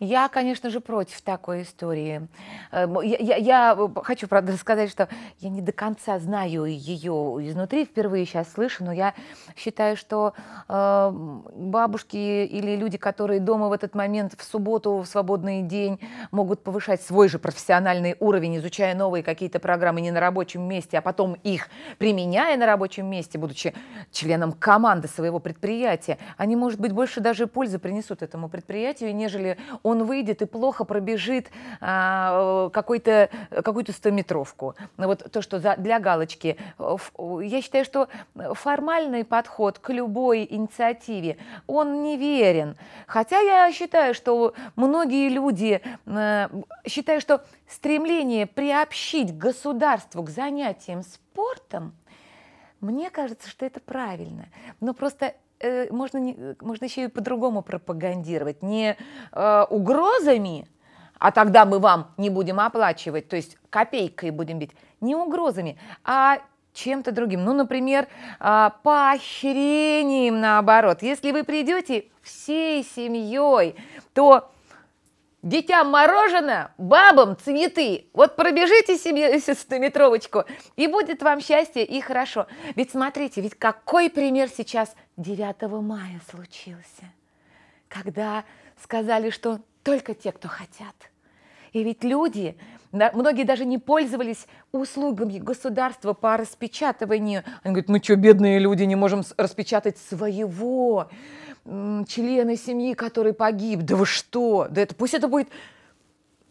Я, конечно же, против такой истории. Э, я, я, я э, хочу, правда, сказать, что я не до конца знаю ее изнутри, впервые сейчас слышу, но я считаю, что э, бабушки или люди, которые дома в этот момент в субботу, в свободный день могут повышать свой же профессиональный уровень, изучая новые какие-то программы не на рабочем месте, а потом их применяя на рабочем месте, будучи членом команды своего предприятия, они, может быть, больше даже пользы принесут этому предприятию, нежели он выйдет и плохо пробежит а, э, какую то какую-то стометровку. Ну, вот то, что за, для галочки. Я считаю, что формальный подход к любой инициативе, он неверен. Хотя я считаю, что многие люди а, э, считают, что стремление приобщить государство к занятиям спортом, мне кажется, что это правильно. Но просто Э, можно, не, э, можно еще и по-другому пропагандировать. Не э, угрозами, а тогда мы вам не будем оплачивать, то есть копейкой будем бить, не угрозами, а чем-то другим. Ну, например, э, поощрением наоборот. Если вы придете всей семьей, то Детям мороженое, бабам цветы. Вот пробежите себе 100-метровочку, и будет вам счастье и хорошо. Ведь смотрите, ведь какой пример сейчас 9 мая случился, когда сказали, что только те, кто хотят. И ведь люди, многие даже не пользовались услугами государства по распечатыванию. Они говорят, мы что, бедные люди, не можем распечатать своего члены семьи, который погиб. Да вы что? Да это пусть это будет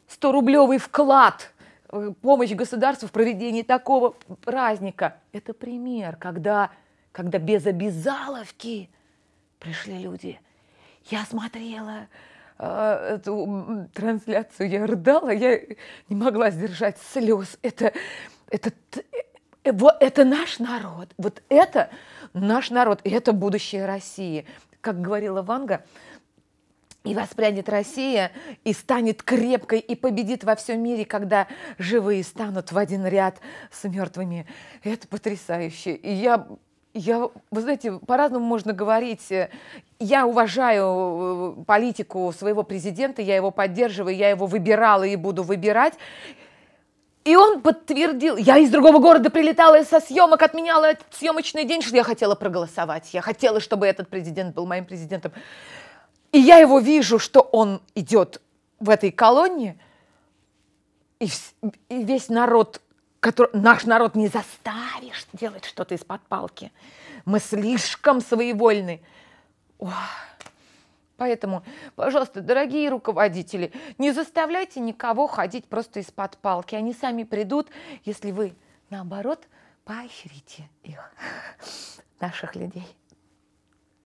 100-рублевый вклад помощь государству в проведении такого праздника. Это пример, когда, когда без обязаловки пришли люди. Я смотрела э, эту трансляцию, я рыдала, я не могла сдержать слез. Это, это, э, это наш народ, вот это наш народ, и это будущее России как говорила Ванга, и воспрянет Россия, и станет крепкой, и победит во всем мире, когда живые станут в один ряд с мертвыми. Это потрясающе. И я, я вы знаете, по-разному можно говорить. Я уважаю э, политику своего президента, я его поддерживаю, я его выбирала и буду выбирать. И он подтвердил, я из другого города прилетала со съемок, отменяла этот съемочный день, что я хотела проголосовать, я хотела, чтобы этот президент был моим президентом. И я его вижу, что он идет в этой колонне, и, и весь народ, который, наш народ не заставишь делать что-то из-под палки. Мы слишком своевольны. Ох. Поэтому, пожалуйста, дорогие руководители, не заставляйте никого ходить просто из-под палки. Они сами придут, если вы, наоборот, поощрите их, наших людей.